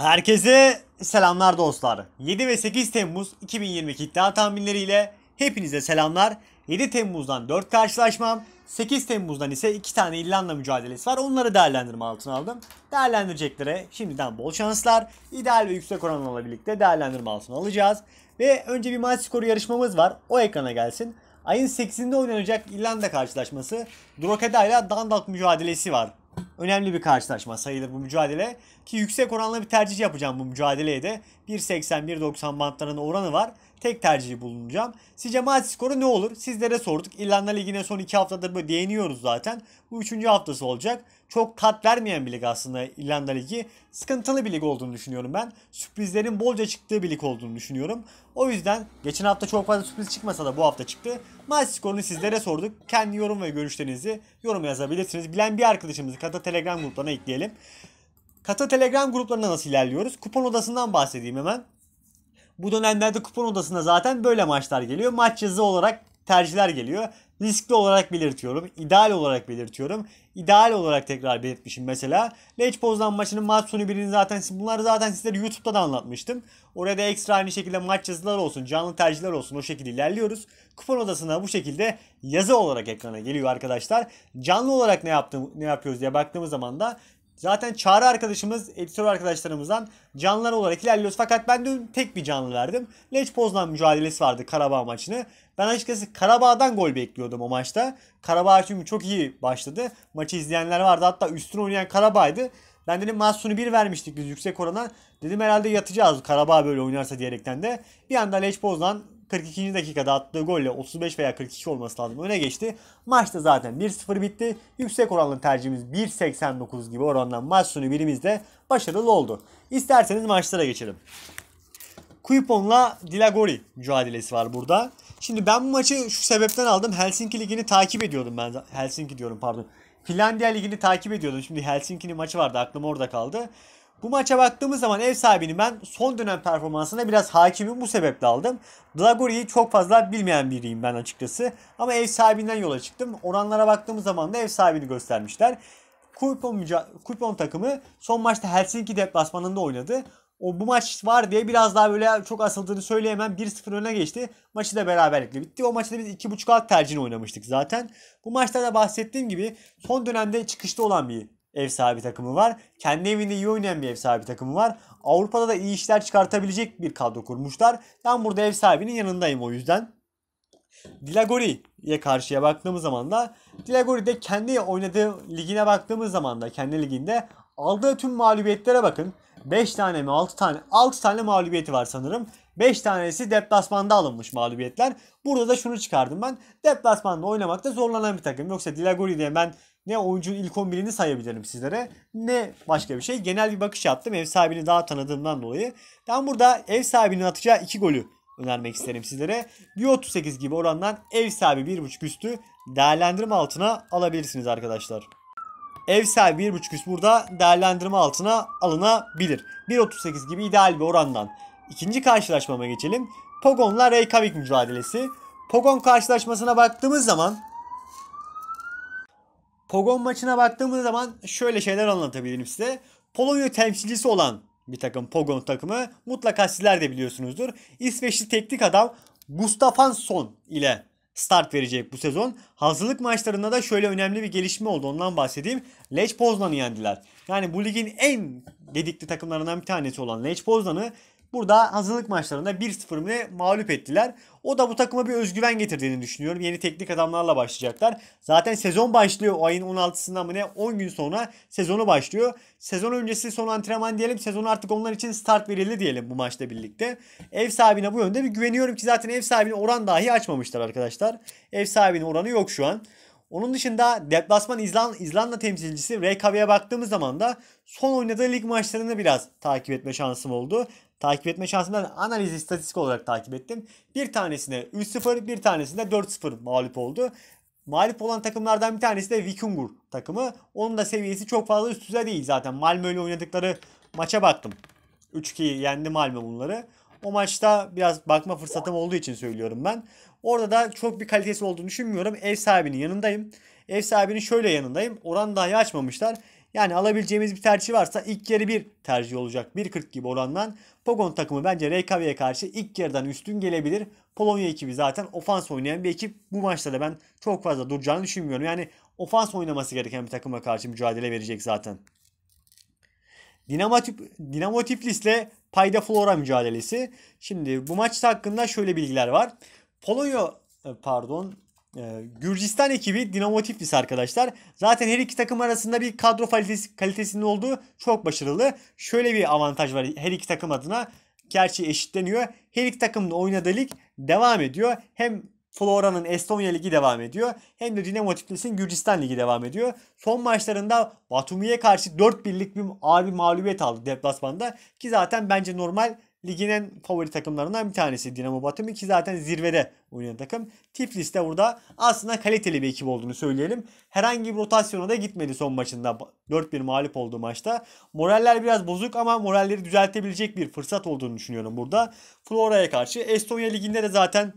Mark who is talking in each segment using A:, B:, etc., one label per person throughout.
A: Herkese selamlar dostlar. 7 ve 8 Temmuz 2022 iddia tahminleriyle hepinize selamlar. 7 Temmuz'dan 4 karşılaşmam, 8 Temmuz'dan ise 2 tane İrlanda mücadelesi var. Onları değerlendirme altına aldım. Değerlendireceklere şimdiden bol şanslar. İdeal ve yüksek oranlarla birlikte değerlendirme altına alacağız. Ve önce bir maç skoru yarışmamız var. O ekrana gelsin. Ayın 8'inde oynanacak İrlanda karşılaşması, Drogheda ile Dundalk mücadelesi var önemli bir karşılaşma sayılır bu mücadele. Ki yüksek oranlı bir tercih yapacağım bu mücadeleye de. 1.80-1.90 bantlarının oranı var tek tercihi bulunacağım. Sizce maç skoru ne olur? Sizlere sorduk. İrlanda Ligi'ne son 2 haftadır böyle değiniyoruz zaten. Bu 3. haftası olacak. Çok tat vermeyen bir lig aslında İrlanda Ligi. Sıkıntılı bir lig olduğunu düşünüyorum ben. Sürprizlerin bolca çıktığı bir lig olduğunu düşünüyorum. O yüzden geçen hafta çok fazla sürpriz çıkmasa da bu hafta çıktı. Maç skorunu sizlere sorduk. Kendi yorum ve görüşlerinizi yorum yazabilirsiniz. Bilen bir arkadaşımızı kata Telegram gruplarına ekleyelim. Kata Telegram gruplarına nasıl ilerliyoruz? Kupon odasından bahsedeyim hemen. Bu dönemlerde kupon odasına zaten böyle maçlar geliyor. Maç yazı olarak tercihler geliyor. Riskli olarak belirtiyorum. ideal olarak belirtiyorum. İdeal olarak tekrar belirtmişim mesela. Leç Poznan maçının maç sonu birini zaten bunları zaten sizlere YouTube'da da anlatmıştım. Oraya da ekstra aynı şekilde maç yazılar olsun, canlı tercihler olsun o şekilde ilerliyoruz. Kupon odasına bu şekilde yazı olarak ekrana geliyor arkadaşlar. Canlı olarak ne yaptım, ne yapıyoruz diye baktığımız zaman da Zaten Çağrı arkadaşımız, editör arkadaşlarımızdan canlılar olarak ilerliyoruz. Fakat ben dün tek bir canlı verdim. Leç Poznan mücadelesi vardı Karabağ maçını. Ben açıkçası Karabağ'dan gol bekliyordum o maçta. Karabağ çünkü çok iyi başladı. Maçı izleyenler vardı. Hatta üstün oynayan Karabağ'ydı. Ben dedim Mahsun'u bir vermiştik biz yüksek orana. Dedim herhalde yatacağız Karabağ böyle oynarsa diyerekten de. Bir anda Leç Poznan 42. dakikada attığı golle 35 veya 42 olması lazım öne geçti. Maçta zaten 1-0 bitti. Yüksek oranlı tercihimiz 1.89 gibi orandan maç sonu birimizde başarılı oldu. İsterseniz maçlara geçelim. Kuipon'la Dilagori mücadelesi var burada. Şimdi ben bu maçı şu sebepten aldım. Helsinki Ligi'ni takip ediyordum ben. Helsinki diyorum pardon. Finlandiya Ligi'ni takip ediyordum. Şimdi Helsinki'nin maçı vardı. Aklım orada kaldı. Bu maça baktığımız zaman ev sahibini ben son dönem performansına biraz hakimim bu sebeple aldım. Dragori'yi çok fazla bilmeyen biriyim ben açıkçası. Ama ev sahibinden yola çıktım. Oranlara baktığımız zaman da ev sahibini göstermişler. Kupon, kupon takımı son maçta Helsinki deplasmanında oynadı. O bu maç var diye biraz daha böyle çok asıldığını söyleyemem. 1-0 öne geçti. Maçı da beraberlikle bitti. O maçta biz 2.5 alt tercihini oynamıştık zaten. Bu maçta da bahsettiğim gibi son dönemde çıkışta olan bir ev sahibi takımı var. Kendi evinde iyi oynayan bir ev sahibi takımı var. Avrupa'da da iyi işler çıkartabilecek bir kadro kurmuşlar. Ben burada ev sahibinin yanındayım o yüzden. Dilagori'ye karşıya baktığımız zaman da Dilagori de kendi oynadığı ligine baktığımız zaman da kendi liginde aldığı tüm mağlubiyetlere bakın. 5 tane mi 6 tane 6 tane mağlubiyeti var sanırım. 5 tanesi deplasmanda alınmış mağlubiyetler. Burada da şunu çıkardım ben. Deplasmanda oynamakta zorlanan bir takım. Yoksa Dilagori diye ben ne oyuncunun ilk 11'ini sayabilirim sizlere ne başka bir şey. Genel bir bakış attım ev sahibini daha tanıdığımdan dolayı. Ben burada ev sahibinin atacağı 2 golü önermek isterim sizlere. 1.38 gibi orandan ev sahibi 1.5 üstü değerlendirme altına alabilirsiniz arkadaşlar. Ev sahibi 1.5 üst burada değerlendirme altına alınabilir. 1.38 gibi ideal bir orandan. İkinci karşılaşmama geçelim. Pogon'la Reykjavik mücadelesi. Pogon karşılaşmasına baktığımız zaman Pogon maçına baktığımız zaman şöyle şeyler anlatabilirim size. Polonya temsilcisi olan bir takım Pogon takımı mutlaka sizler de biliyorsunuzdur. İsveçli teknik adam Gustafansson ile start verecek bu sezon. Hazırlık maçlarında da şöyle önemli bir gelişme oldu ondan bahsedeyim. Lech Poznan'ı yendiler. Yani bu ligin en dedikli takımlarından bir tanesi olan Lech Poznan'ı Burada hazırlık maçlarında 1-0 ile mağlup ettiler. O da bu takıma bir özgüven getirdiğini düşünüyorum. Yeni teknik adamlarla başlayacaklar. Zaten sezon başlıyor o ayın 16'sında mı ne 10 gün sonra sezonu başlıyor. Sezon öncesi son antrenman diyelim. Sezon artık onlar için start verildi diyelim bu maçla birlikte. Ev sahibine bu yönde bir güveniyorum ki zaten ev sahibine oran dahi açmamışlar arkadaşlar. Ev sahibinin oranı yok şu an. Onun dışında deplasman İzlanda, İzlanda temsilcisi Reykjavik'e baktığımız zaman da son oynadığı lig maçlarını biraz takip etme şansım oldu. Takip etme şansından analiz istatistik olarak takip ettim. Bir tanesine 3-0 bir tanesinde 4-0 mağlup oldu. Mağlup olan takımlardan bir tanesi de Vikungur takımı. Onun da seviyesi çok fazla üst düzey değil zaten. Malmö ile oynadıkları maça baktım. 3-2 yendi Malmö bunları. O maçta biraz bakma fırsatım olduğu için söylüyorum ben. Orada da çok bir kalitesi olduğunu düşünmüyorum. Ev sahibinin yanındayım. Ev sahibinin şöyle yanındayım. Oran daha açmamışlar. Yani alabileceğimiz bir tercih varsa ilk yarı bir tercih olacak. 1.40 gibi orandan. Pogon takımı bence RKV'ye karşı ilk yarıdan üstün gelebilir. Polonya ekibi zaten ofans oynayan bir ekip. Bu maçta da ben çok fazla duracağını düşünmüyorum. Yani ofans oynaması gereken bir takıma karşı mücadele verecek zaten. Dinamo, Tiflis'le Payda Flora mücadelesi. Şimdi bu maçta hakkında şöyle bilgiler var. Polonya e, pardon e, Gürcistan ekibi Dinamo arkadaşlar. Zaten her iki takım arasında bir kadro kalitesi, kalitesinin olduğu çok başarılı. Şöyle bir avantaj var her iki takım adına. Gerçi eşitleniyor. Her iki takımın oynadığı lig devam ediyor. Hem Flora'nın Estonya Ligi devam ediyor. Hem de Dinamo Tiflis'in Gürcistan Ligi devam ediyor. Son maçlarında Batumi'ye karşı 4-1'lik bir ağır bir mağlubiyet aldı deplasmanda. Ki zaten bence normal ligin en favori takımlarından bir tanesi Dinamo Batumi ki zaten zirvede oynayan takım. Tiflis de burada aslında kaliteli bir ekip olduğunu söyleyelim. Herhangi bir rotasyona da gitmedi son maçında. 4-1 mağlup olduğu maçta. Moraller biraz bozuk ama moralleri düzeltebilecek bir fırsat olduğunu düşünüyorum burada. Flora'ya karşı Estonya Ligi'nde de zaten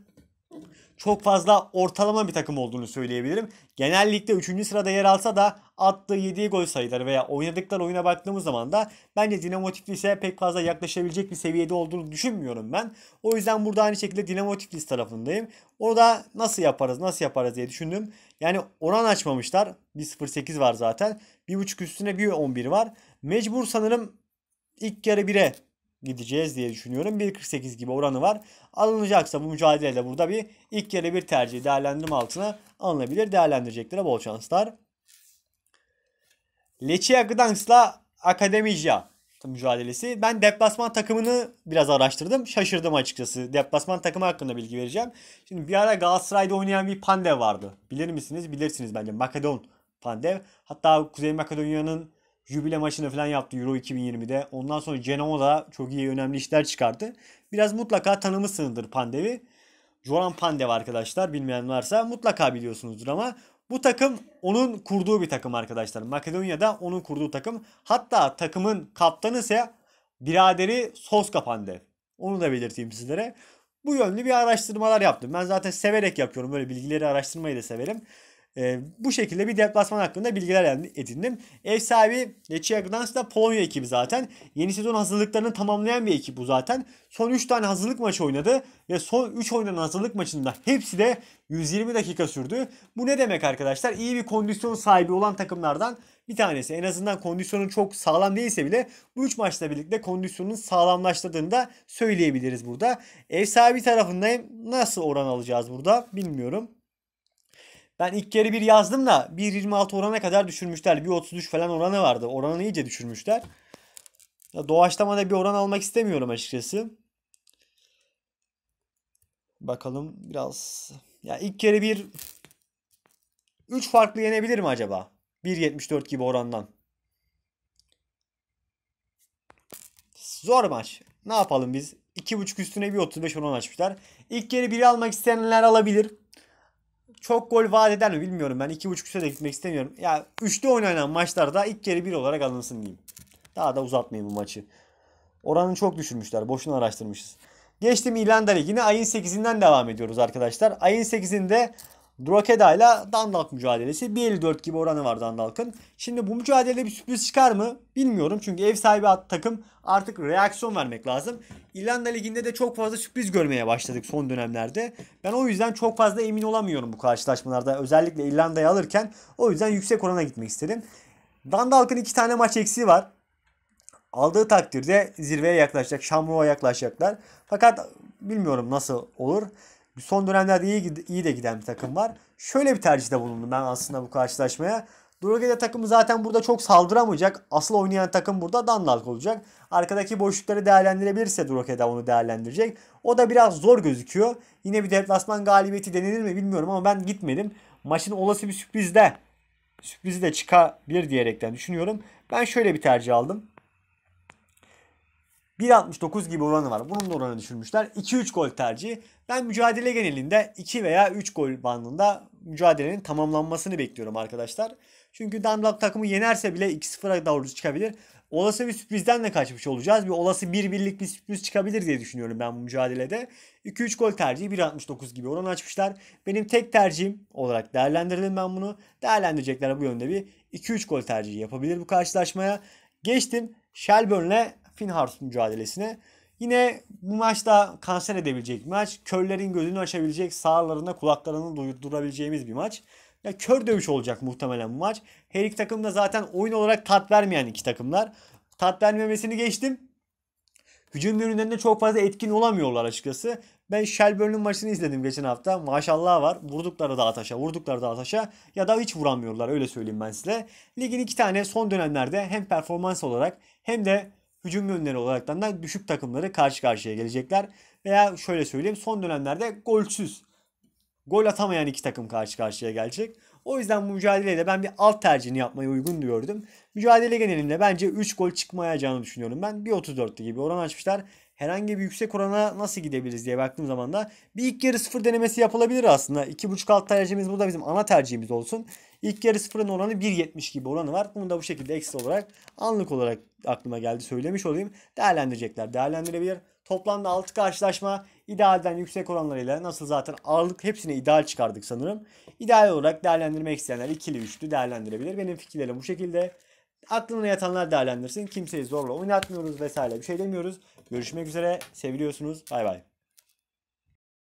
A: çok fazla ortalama bir takım olduğunu söyleyebilirim. Genellikle 3. sırada yer alsa da attığı 7 gol sayıları veya oynadıkları oyuna baktığımız zaman da bence Dinamo Tiflis'e pek fazla yaklaşabilecek bir seviyede olduğunu düşünmüyorum ben. O yüzden burada aynı şekilde Dinamo Tiflis tarafındayım. Orada nasıl yaparız nasıl yaparız diye düşündüm. Yani oran açmamışlar. 1.08 var zaten. 1.5 üstüne 1.11 var. Mecbur sanırım ilk yarı 1'e gideceğiz diye düşünüyorum. 1.48 gibi oranı var. Alınacaksa bu mücadelede burada bir ilk kere bir tercih değerlendirme altına alınabilir. Değerlendireceklere bol şanslar. Lechia Gdank'la Akademija mücadelesi. Ben deplasman takımını biraz araştırdım. Şaşırdım açıkçası. Deplasman takımı hakkında bilgi vereceğim. Şimdi bir ara Galatasaray'da oynayan bir Pandev vardı. Bilir misiniz? Bilirsiniz bence. Makedon Pandev. Hatta Kuzey Makedonya'nın jübile maçını falan yaptı Euro 2020'de. Ondan sonra Genoa'da çok iyi önemli işler çıkardı. Biraz mutlaka tanımışsınızdır Pandev'i. Joran Pandev arkadaşlar bilmeyen varsa mutlaka biliyorsunuzdur ama bu takım onun kurduğu bir takım arkadaşlar. Makedonya'da onun kurduğu takım. Hatta takımın kaptanı ise biraderi Soska Pandev. Onu da belirteyim sizlere. Bu yönlü bir araştırmalar yaptım. Ben zaten severek yapıyorum. Böyle bilgileri araştırmayı da severim. E, bu şekilde bir deplasman hakkında bilgiler edindim. Ev sahibi Lechia Gdansk da Polonya ekibi zaten. Yeni sezon hazırlıklarını tamamlayan bir ekip bu zaten. Son 3 tane hazırlık maçı oynadı ve son 3 oynanan hazırlık maçında hepsi de 120 dakika sürdü. Bu ne demek arkadaşlar? İyi bir kondisyon sahibi olan takımlardan bir tanesi. En azından kondisyonun çok sağlam değilse bile bu 3 maçla birlikte kondisyonun sağlamlaştırdığını da söyleyebiliriz burada. Ev sahibi tarafından nasıl oran alacağız burada bilmiyorum. Ben ilk kere bir yazdım da 1.26 orana kadar düşürmüşler. 1.33 falan oranı vardı. Oranı iyice düşürmüşler. Ya doğaçlamada bir oran almak istemiyorum açıkçası. Bakalım biraz. Ya ilk kere bir 3 farklı yenebilir mi acaba? 1.74 gibi orandan. Zor maç. Ne yapalım biz? 2.5 üstüne bir 35 oran açmışlar. İlk kere biri almak isteyenler alabilir çok gol vaat eder mi bilmiyorum. Ben 2.5 üste de gitmek istemiyorum. Ya yani 3'te oynanan maçlarda ilk kere 1 olarak alınsın diyeyim. Daha da uzatmayayım bu maçı. Oranı çok düşürmüşler. Boşuna araştırmışız. Geçtim İrlanda Ligi'ne. Ayın 8'inden devam ediyoruz arkadaşlar. Ayın 8'inde Drogheda ile Dandalk mücadelesi. 1.54 gibi oranı var Dandalk'ın. Şimdi bu mücadelede bir sürpriz çıkar mı bilmiyorum. Çünkü ev sahibi takım artık reaksiyon vermek lazım. İrlanda Ligi'nde de çok fazla sürpriz görmeye başladık son dönemlerde. Ben o yüzden çok fazla emin olamıyorum bu karşılaşmalarda. Özellikle İrlanda'yı alırken o yüzden yüksek orana gitmek istedim. Dandalk'ın iki tane maç eksiği var. Aldığı takdirde zirveye yaklaşacak, Şamrova yaklaşacaklar. Fakat bilmiyorum nasıl olur. Son dönemlerde iyi, iyi de giden bir takım var. Şöyle bir tercihte bulundum ben aslında bu karşılaşmaya. Drogedia takımı zaten burada çok saldıramayacak. Asıl oynayan takım burada Danlalk olacak. Arkadaki boşlukları değerlendirebilirse Drogedia onu değerlendirecek. O da biraz zor gözüküyor. Yine bir deplasman galibiyeti denilir mi bilmiyorum ama ben gitmedim. Maçın olası bir sürpriz de sürprizi de çıkabilir diyerekten düşünüyorum. Ben şöyle bir tercih aldım. 1.69 gibi oranı var. Bunun da oranı düşürmüşler. 2-3 gol tercihi. Ben mücadele genelinde 2 veya 3 gol bandında mücadelenin tamamlanmasını bekliyorum arkadaşlar. Çünkü Dunlop takımı yenerse bile 2-0'a doğru çıkabilir. Olası bir sürprizden de kaçmış olacağız. Bir olası 1-1'lik bir sürpriz çıkabilir diye düşünüyorum ben bu mücadelede. 2-3 gol tercihi 1.69 gibi oran açmışlar. Benim tek tercihim olarak değerlendirdim ben bunu. Değerlendirecekler bu yönde bir 2-3 gol tercihi yapabilir bu karşılaşmaya. Geçtim Shelburne'le Finharst mücadelesine. Yine bu maçta kanser edebilecek bir maç. Körlerin gözünü açabilecek, sağlarına kulaklarını duyurabileceğimiz bir maç. Ya kör dövüş olacak muhtemelen bu maç. Her iki takım da zaten oyun olarak tat vermeyen iki takımlar. Tat vermemesini geçtim. Hücum yönünde çok fazla etkin olamıyorlar açıkçası. Ben Shelburne'ın maçını izledim geçen hafta. Maşallah var. Vurdukları da taşa vurdukları da taşa ya da hiç vuramıyorlar öyle söyleyeyim ben size. Ligin iki tane son dönemlerde hem performans olarak hem de hücum yönleri olaraktan da düşük takımları karşı karşıya gelecekler. Veya şöyle söyleyeyim son dönemlerde golsüz gol atamayan iki takım karşı karşıya gelecek. O yüzden bu mücadelede ben bir alt tercihini yapmayı uygun diyordum. Mücadele genelinde bence 3 gol çıkmayacağını düşünüyorum ben. 1.34'lü gibi oran açmışlar. Herhangi bir yüksek orana nasıl gidebiliriz diye baktığım zaman da bir ilk yarı sıfır denemesi yapılabilir aslında. 2.5 alt tercihimiz burada bizim ana tercihimiz olsun. İlk yarı sıfırın oranı 1.70 gibi oranı var. Bunu da bu şekilde ekstra olarak anlık olarak aklıma geldi söylemiş olayım. Değerlendirecekler değerlendirebilir. Toplamda 6 karşılaşma idealden yüksek oranlarıyla nasıl zaten ağırlık hepsini ideal çıkardık sanırım. İdeal olarak değerlendirmek isteyenler ikili üçlü değerlendirebilir. Benim fikirlerim bu şekilde. Aklına yatanlar değerlendirsin. Kimseyi zorla oynatmıyoruz vesaire bir şey demiyoruz. Görüşmek üzere. Seviliyorsunuz. Bay bay.